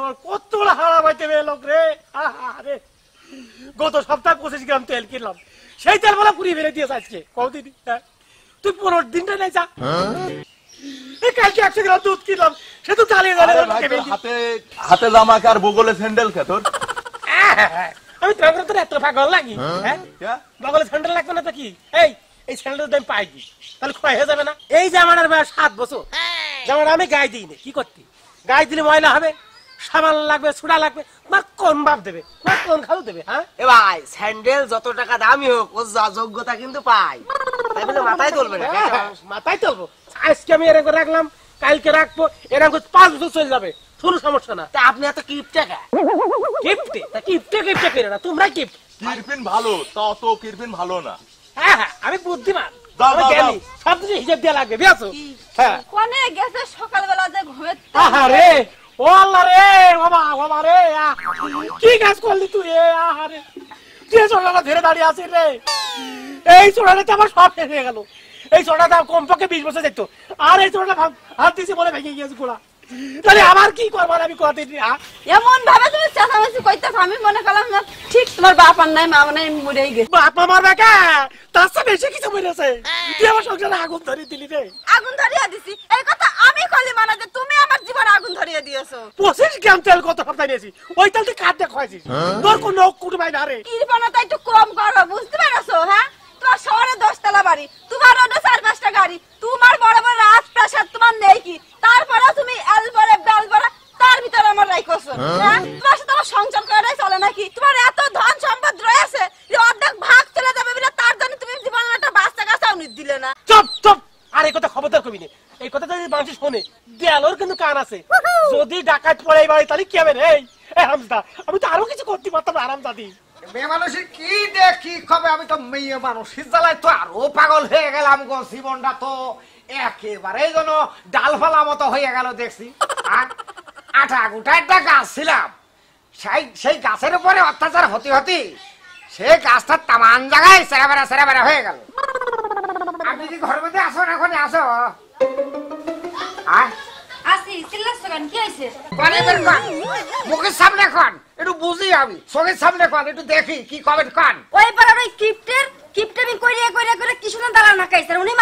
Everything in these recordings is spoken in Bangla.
আমার কত হারা বাইতে লোক রে আরে গত সপ্তাহ পঁচিশ গ্রাম তেল কিনলাম সেই তেল বলা পুড়িয়ে ফেলে দিয়েছে আজকে কতদিন হ্যাঁ। তুই পনেরো দিনটা নেই যা হ্যাঁ? কালকে একশো গ্রাম দুধ কিনলাম সে তো চালিয়ে হাতে হাতে আর বগলে স্যান্ডেল হ্যাঁ, আমি তোমার এত পাগল লাগি হ্যাঁ বগলে স্যান্ডেল লাগবে না তো কি এই এই স্যান্ডেল দাম পাই কি তাহলে ক্ষয় হয়ে যাবে না এই জামানার বয়স সাত বছর জামানা আমি গায়ে দিই কি করতে গায়ে দিলে ময়লা হবে সাবান লাগবে সুড়া লাগবে মা কোন বাপ দেবে মা কোন খাও দেবে হ্যাঁ এ ভাই স্যান্ডেল যত টাকা দামি হোক ও যা যোগ্যতা কিন্তু পাই তাই বলে মাথায় তুলবে না হ্যাঁ, মাথায় তুলবো আজকে আমি এরকম রাখলাম কালকে রাখবো এরকম পাঁচ বছর চলে যাবে কোনো সমস্যা না তা আপনি এত কিপ্ট টাকা কিপ্ট তা কিপ্ট কিপ্ট করে না তোমরা কিপ্ট কিরপিন ভালো তত কিরপিন ভালো না হ্যাঁ হ্যাঁ আমি বুদ্ধিমান সবকিছু হিসেব দেওয়া লাগবে বুঝেছো হ্যাঁ কোনে গেছে সকালবেলা যে ঘুমের আহারে ও আল্লাহ রে বাবা বাবা রে কি কাজ করলি তুই এ আহারে তুই ছোটটা ধরে দাঁড়িয়ে আছিস রে এই ছোটটা আমার সব শেষ হয়ে গেল এই ছোটটা কমপক্ষে বিশ বছর দেখতো আর এই ছোটটা হাত দিয়েছি বলে ভেঙে গিয়েছে গোড়া তাহলে আমার কি করবার আমি কথা দিই এমন ভাবে তুমি চেঁচামেচি কইতাছ আমি মনে করলাম ঠিক তোমার বাপ আর নাই মা নাই মরেই গেছে বাপ মা মারবে তার চেয়ে বেশি কিছু মরেছে তুই আমার সংসারে আগুন ধরে দিলি রে আগুন ধরিয়ে দিছি এই কথা আমি কইলি মানে যে তুমি আমার জীবন আগুন ধরিয়ে দিয়েছো পঁচিশ গ্রাম তেল কত সপ্তাহে নিয়েছি ওই তেল তুই কাটতে খাইছিস হ্যাঁ? তোর কোন নখ কুটবাই না রে কৃপণতা একটু কম করো বুঝতে পারছো হ্যাঁ তোমার শহরে দশতলা বাড়ি তোমার অন্য চার পাঁচটা গাড়ি তোমার বড় বড় রাজপ্রাসাদ তোমার নেই কি তারপরে তুমি এলবারে বেলবারে তার ভিতরে আমার রাইকছো হ্যাঁ? হ্যাঁ? তোমার সাথে আমার সংসার করাই চলে নাকি তোমার এত ধন সম্পদ রয়েছে যে অর্ধেক ভাগ চলে যাবে বলে তার জন্য তুমি জীবনের একটা বাচ্চা কাছেও দিলে না চুপ চুপ আর এই কথা খবরদার কবি এই কথা যদি মানুষ শোনে দেয়ালোর কিন্তু কান আছে যদি ডাকাত পড়ে বাড়ি তাহলে কি হবে রে হামজদা আমি তো আরো কিছু করতে পারতাম আরাম দাদি মেয়ে মানুষের কি দেখি কবে আমি তো মেয়ে মানুষ জ্বালায় তো আরো পাগল হয়ে গেলাম গো জীবনটা তো একেবারে যেন ডালফালা মতো হয়ে গেল দেখছি আর আঠা গুটা একটা গাছ ছিলাম সেই সেই গাছের উপরে অত্যাচার হতে হতে সেই গাছটা তামান জায়গায় সেরাবেরা সেরাবেরা হয়ে গেল আপনি কি ঘর মধ্যে আসো না ওখানে আসো মুখের সামনে খান একটু বুঝি আমি চোখের সামনে খান একটু দেখি কি কমেন্ট খান ওই পারে কিপ্টের কইরে কইরে না খাইছে উনি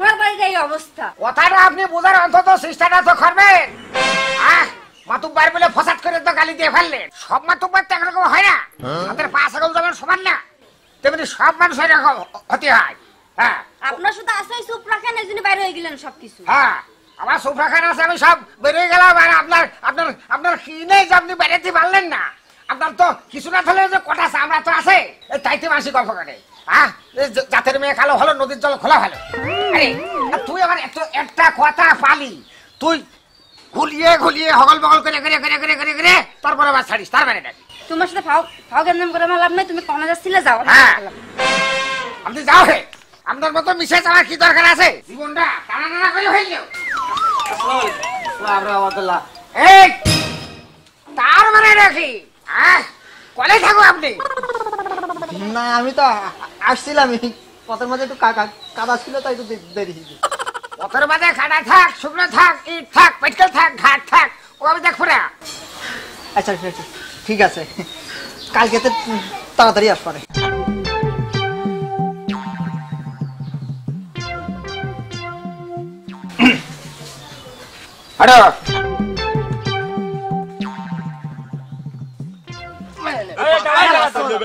হয়ে বাড়ির এই অবস্থা কথাটা আপনি বোঝার অন্তত চেষ্টাটা তো করবেন বলে ফসাদ করে তো গালি দিয়ে ফেললেন সব তো একরকম হয় না পাঁচ যেমন সমান না তেমনি সব মানুষ এরকম হয় হ্যাঁ আপনার শুধু আসলেই চুপ রাখেন এই জন্য বাইরে হয়ে গেলেন সবকিছু হ্যাঁ আমার সুফরা আছে আমি সব বেরিয়ে গেলাম আর আপনার আপনার আপনার কি নেই যে আপনি বেরোতে পারলেন না আপনার তো কিছু না থাকলে যে কটা আছে আমরা তো আছে তাইতে মাসি গল্প করে হ্যাঁ জাতের মেয়ে খালো ভালো নদীর জল খোলা ভালো তুই আবার এত একটা কথা পালি তুই ঘুলিয়ে ঘুলিয়ে হগল বগল করে করে করে করে করে করে তারপরে আবার ছাড়িস তার মানে তোমার সাথে ফাও ফাও গেন্দাম করে আমার লাভ নাই তুমি কমে যাচ্ছিলে যাও হ্যাঁ আপনি যাও হে আপনার মতো মিশে যাওয়ার কি দরকার আছে জীবনটা টানা টানা করে হয়ে গেল এই তার মানে নাকি হ্যাঁ কলে থাকো আপনি না আমি তো আসছিলাম পথের মাঝে একটু কাকা কাদা ছিল তাই একটু দেরি পথের মাঝে খাটা থাক শুকনো থাক ইট থাক পেটকেল থাক ঘাট থাক ও আমি দেখবো না আচ্ছা, আচ্ছা, আচ্ছা ঠিক আছে কালকে তো তাড়াতাড়ি আসবে আরে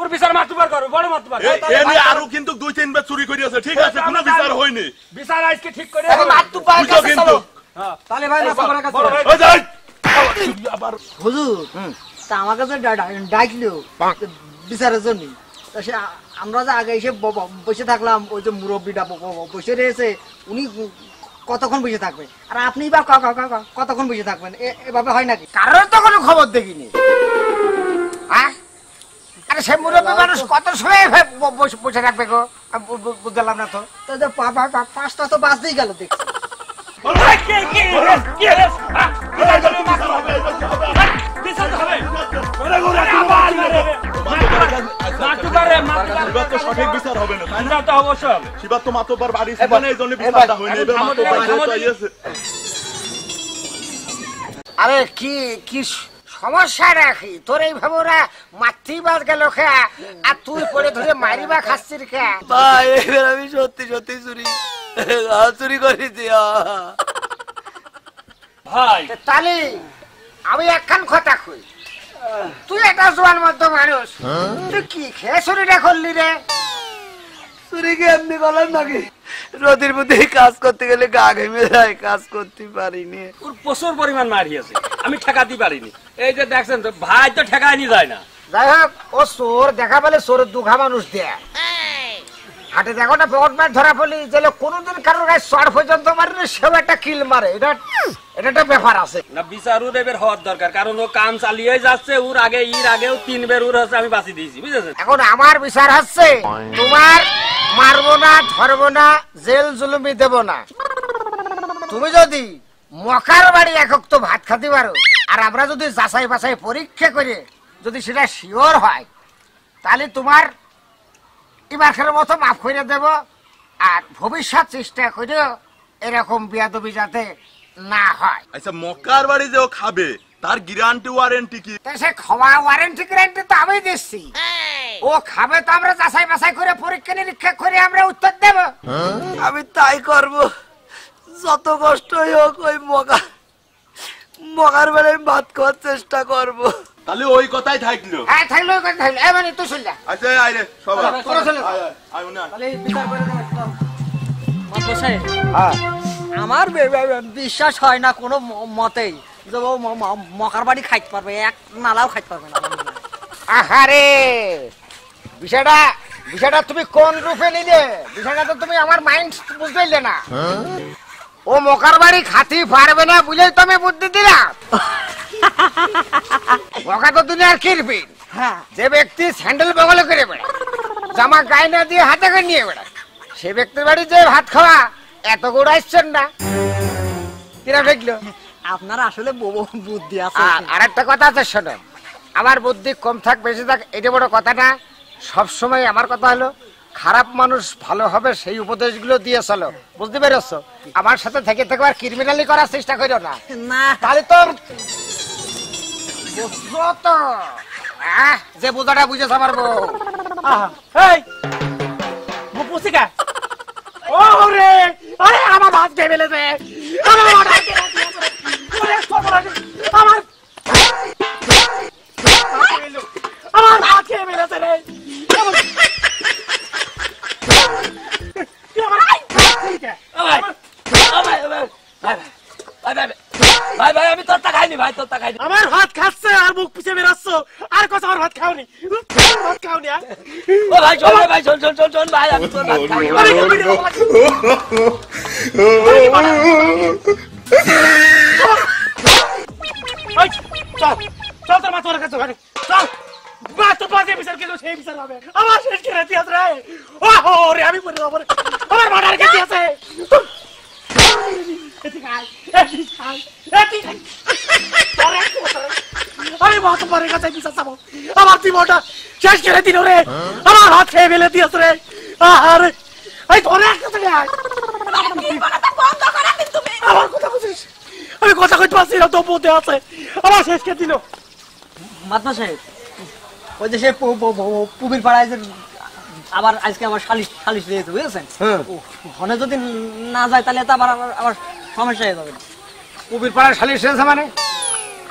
ওর বিচার করো বড় আরো কিন্তু দুই চুরি করিয়েছে ঠিক আছে কোনো বিচার হয়নি বিচার আজকে ঠিক করে আরে মাতুবার কাছে চলো হ্যাঁ, তাহলে ভাই মাতুবার কাছে যাই আবার হুজুর তা আমার কাছে ডাকলো বিচারের জন্য সে আমরা যে আগে এসে বসে থাকলাম ওই যে মুরব্বীটা বসে রয়েছে উনি কতক্ষণ বসে থাকবে আর আপনি বা কতক্ষণ বসে থাকবেন এভাবে হয় নাকি কারোর তো কোনো খবর দেখিনি সে মুরব্বী মানুষ কত সময় বসে থাকবে গো বুঝলাম না তো পাঁচটা তো বাঁচতেই গেল সঠিক বিচার হবে না শিবার তো মাতব্বার বাড়ি এই আরে কি কি সমস্যা রাখি তোর এই ভাবরা মাতৃ বাদ গেল খা আর তুই পরে ধরে মারিবা খাচ্ছিস খা ভাই এবার আমি সত্যি সত্যি চুরি চুরি করেছি ভাই তাহলে আমি একখান কথা কই তুই এটা জোয়ান মধ্য মানুষ হ্যাঁ? তুই কি খেয়ে চুরিটা করলি রে চুরি কি এমনি করলেন নাকি রদির মধ্যে কাজ করতে গেলে গা ঘেমে যায় কাজ করতে পারিনি ওর প্রচুর পরিমাণ মারি আছে আমি ঠেকাতে পারিনি এই যে দেখছেন তো ভাই তো ঠেকায়নি যায় না যাই হোক ও চোর দেখা পেলে চোরের দুঘা মানুষ দেয় হাটে দেখো না পকেট মার ধরা ফলি যেলে কোনদিন কারোর গায়ে সর পর্যন্ত মারে না সেও একটা কিল মারে এটা এটা একটা ব্যাপার আছে না বিচার উর এবার হওয়ার দরকার কারণ ও কাম চালিয়ে যাচ্ছে উর আগে ইর আগেও তিনবার উর হচ্ছে আমি বাঁচি দিয়েছি বুঝেছেন এখন আমার বিচার হচ্ছে তোমার মারবো না ধরবো না জেল জুলুমি দেব না তুমি যদি মকার বাড়ি একক তো ভাত খাতে পারো আর আমরা যদি যাচাই বাছাই পরীক্ষা করে যদি সেটা শিওর হয় তাহলে তোমার এবারের মতো মাফ করে দেব আর ভবিষ্যৎ চেষ্টা করে এরকম বিয়াদবি যাতে না হয় আচ্ছা মকার বাড়ি যেও খাবে তার গ্যারান্টি ওয়ারেন্টি কি সে খাওয়া ওয়ারেন্টি গ্যারান্টি তো আমি ও খাবে তো আমরা যাচাই বাছাই করে পরীক্ষা নিরীক্ষা করে আমরা উত্তর দেব হ্যাঁ? আমি তাই করব যত কষ্ট হোক ওই মগা মগার বেলায় ভাত খাওয়ার চেষ্টা করব তাহলে ওই কথাই থাকলো হ্যাঁ থাকলো ওই থাকলো এ মানে তুই শুনলা আচ্ছা আয় রে সবাই চলে আয় তাহলে বিচার করে হ্যাঁ। আমার বিশ্বাস হয় না কোনো মতেই যে মকার বাড়ি খাইতে পারবে এক নালাও খাইতে পারবে না আহারে বিষয়টা বিষয়টা তুমি কোন রূপে নিলে বিষয়টা তো তুমি আমার মাইন্ড বুঝতে না ও মকার বাড়ি খাতি পারবে না বুঝে তো আমি বুদ্ধি দিলাম মকা তো দুনিয়ার কিরবিন হ্যাঁ। যে ব্যক্তি স্যান্ডেল বগলে করে বেড়ায় জামা গায়ে না দিয়ে হাতে করে নিয়ে বেড়ায় সে ব্যক্তির বাড়ি যে ভাত খাওয়া এত গোড়া আসছেন না কিরা দেখলো আপনার আসলে বুদ্ধি আছে আর একটা কথা আছে শোনো আমার বুদ্ধি কম থাক বেশি থাক এটা বড় কথা না সবসময় আমার কথা হলো খারাপ মানুষ ভালো হবে সেই উপদেশগুলো দিয়ে চলো বুঝতে পেরেছ আমার সাথে থেকে থেকে আর ক্রিমিনালি করার চেষ্টা করো না না তাহলে তো যে বোঝাটা বুঝেছ আমার বউ ও রে আরে আমার ভাত খেয়ে ফেলেছে ভর্তা আমার ভাত খাচ্ছে আর মুখ পিছে বেরাচ্ছ আর কথা আমার ভাত খাওনি ভাত খাওনি আর ও ভাই চল ভাই চল চল চল চল ভাই আমি তোর চল চল মা তোর কাছে চল তো পাশে বিচার কিন্তু সেই বিচার হবে আমার শেষ করে ইতিহাস রে ওহো আমি পড়ে আমার আমার আর কাছে আছে আমি মহাত্মার কাছে বিচার চাবো আমার জীবনটা শেষ করে দিল রে আমার হাত খেয়ে ফেলে দিয়েছে রে আর এই ধরে আমার কথা বুঝিস আমি কথা কইতে পারছি না তো বলতে আছে আমার শেষ করে দিল মাতমা সাহেব ওই যে সে পুবির পাড়ায় যে আবার আজকে আমার সালিশ সালিশ দিয়েছে বুঝেছেন হ্যাঁ। ওখানে যদি না যায় তাহলে তো আবার আবার সমস্যা হয়ে যাবে পুবির পাড়ায় সালিশ হয়েছে মানে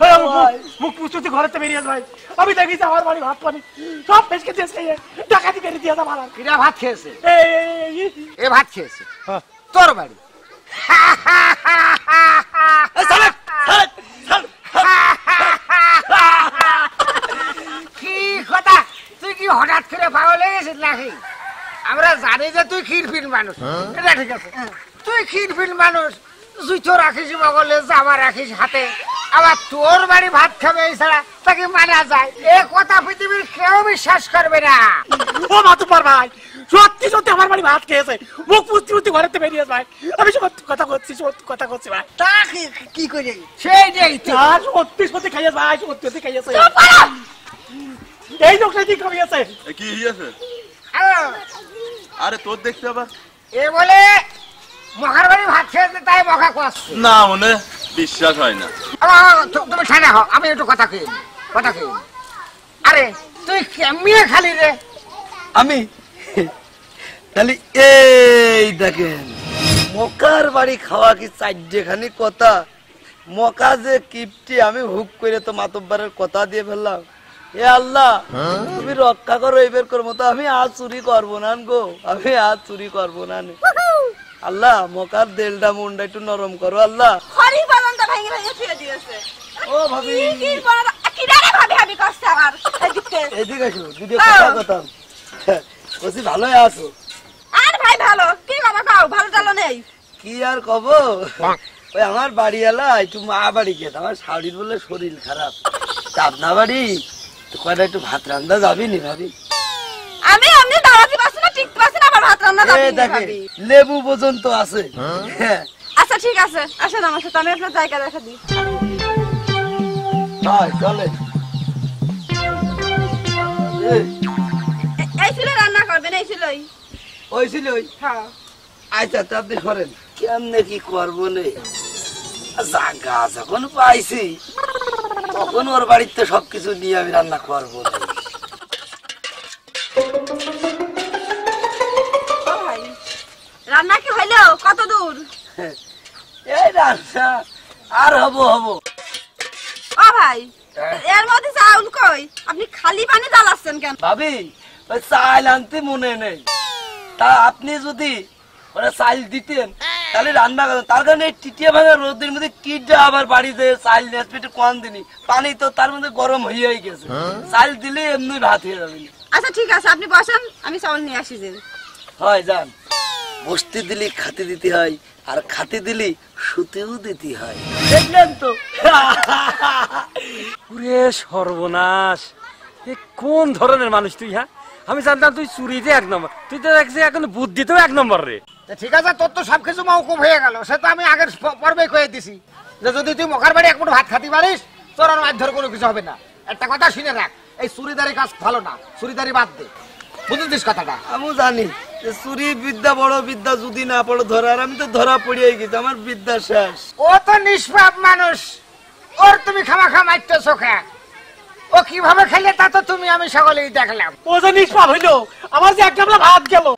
হ্যাঁ, ঘরে ভাই আমার বাড়ি সব হ্যাঁ। তোর বাড়ি কি কথা তুই কি হঠাৎ করে পাওয়া লেগেছিস নাকি আমরা জানি যে তুই ক্ষীরফিল মানুষ এটা ঠিক আছে হ্যাঁ। তুই ক্ষীরফিল মানুষ জুইতো রাখিস বগলে জামা রাখিস হাতে আবার তোর বাড়ি ভাত খাবে এছাড়া তাকে মানা যায় এ কথা পৃথিবীর কেউ বিশ্বাস করবে না ও পর ভাই সত্যি সত্যি আমার বাড়ি ভাত খেয়েছে মুখ পুষ্টি পুষ্টি ঘরেতে বেরিয়ে ভাই আমি সত্যি কথা করছি সত্যি কথা করছি ভাই তা কি করে সেই যে আর সত্যি সত্যি খাইয়েছে ভাই সত্যি সত্যি খাইয়েছে এই লোকটা কি খাইয়েছে কি হইয়াছে আরে তোর দেখতে আবার এ বলে মহার বাড়ি ভাত খেয়েছে তাই মখা কষ্ট না মনে বিশ্বাস হয় না তুমি হও আমি একটু কথা কই কথা কই আরে তুই খালি রে আমি তাহলে এই দেখেন মকার বাড়ি খাওয়া কি চারটেখানি কথা মকা যে কিপটি আমি হুক করে তো মাতব্বারের কথা দিয়ে ফেললাম এ আল্লাহ তুমি রক্ষা করো এবার করবো তো আমি আর চুরি করবো না গো আমি আর চুরি করবো না আল্লাহ মকার দেলটা মুন্ডা একটু নরম করো আল্লাহ কি আমার কি কব ওই আমার বাড়ি এলাই একটু মা বাড়ি গেত আমার শাড়ির বলে শরীর খারাপ চাপ না বাড়ি কয়টা একটু ভাত রান্না যাবি নি ভাবি আমি আমি ঠিক ভাত রান্না খাবি লেবু পর্যন্ত আছে হ্যাঁ। আচ্ছা ঠিক আছে আসেন আমার সাথে আমি আপনার জায়গা দেখা দিই চলে এই ছিল রান্না করবেন এই ওই হ্যাঁ আচ্ছা আপনি করেন কেমনে কি করবো নে জাগা যখন পাইছি তখন ওর বাড়িতে সবকিছু নিয়ে আমি রান্না করবো না রান্না কি হইল কত দূর এই রান্না আর হব হব ও ভাই হ্যাঁ। এর মধ্যে চাউল কই আপনি খালি পানি জ্বালাচ্ছেন কেন ভাবি ওই চাল আনতে মনে নেই তা আপনি যদি ওরা চাল দিতেন তাহলে রান্না করতেন তার কারণে এই টিটিয়া ভাঙা রোদের মধ্যে কিডা আবার বাড়ি যে চাল নিয়ে আসবে কোন পানি তো তার মধ্যে গরম হইয়াই গেছে হ্যাঁ? চাল দিলে এমনি ভাত হয়ে যাবে আচ্ছা ঠিক আছে আপনি বসেন আমি চাউল নিয়ে আসি যে হয় যান বসতে দিলে খাতে দিতে হয় আর খাতে দিলে শুতেও দিতে হয় দেখলেন তো সর্বনাশ এ কোন ধরনের মানুষ তুই হ্যাঁ আমি জানতাম তুই চুরিতে এক নম্বর তুই তো দেখছি এখন বুদ্ধিতেও এক নম্বর রে ঠিক আছে তোর তো সবকিছু মৌকুব হয়ে গেল সে তো আমি আগের পর্বে কয়ে দিছি যে যদি তুই মকার বাড়ি এক মুঠ ভাত খাতি পারিস তোর আর মারধর কোনো কিছু হবে না একটা কথা শুনে রাখ এই চুরিদারি কাজ ভালো না চুরিদারি বাদ দে বুঝেছিস কথাটা আমি জানি যে চুরি বিদ্যা বড় বিদ্যা যদি না পড়ো ধরা আর আমি তো ধরা পড়িয়ে গেছি আমার বিদ্যা শেষ ও তো নিষ্পাপ মানুষ ওর তুমি খামা খামাইতে চোখে ও কিভাবে খেলে তা তো তুমি আমি সকলেই দেখলাম ও যে নিষ্পাপ হইলো আমার যে এক গামলা ভাত গেল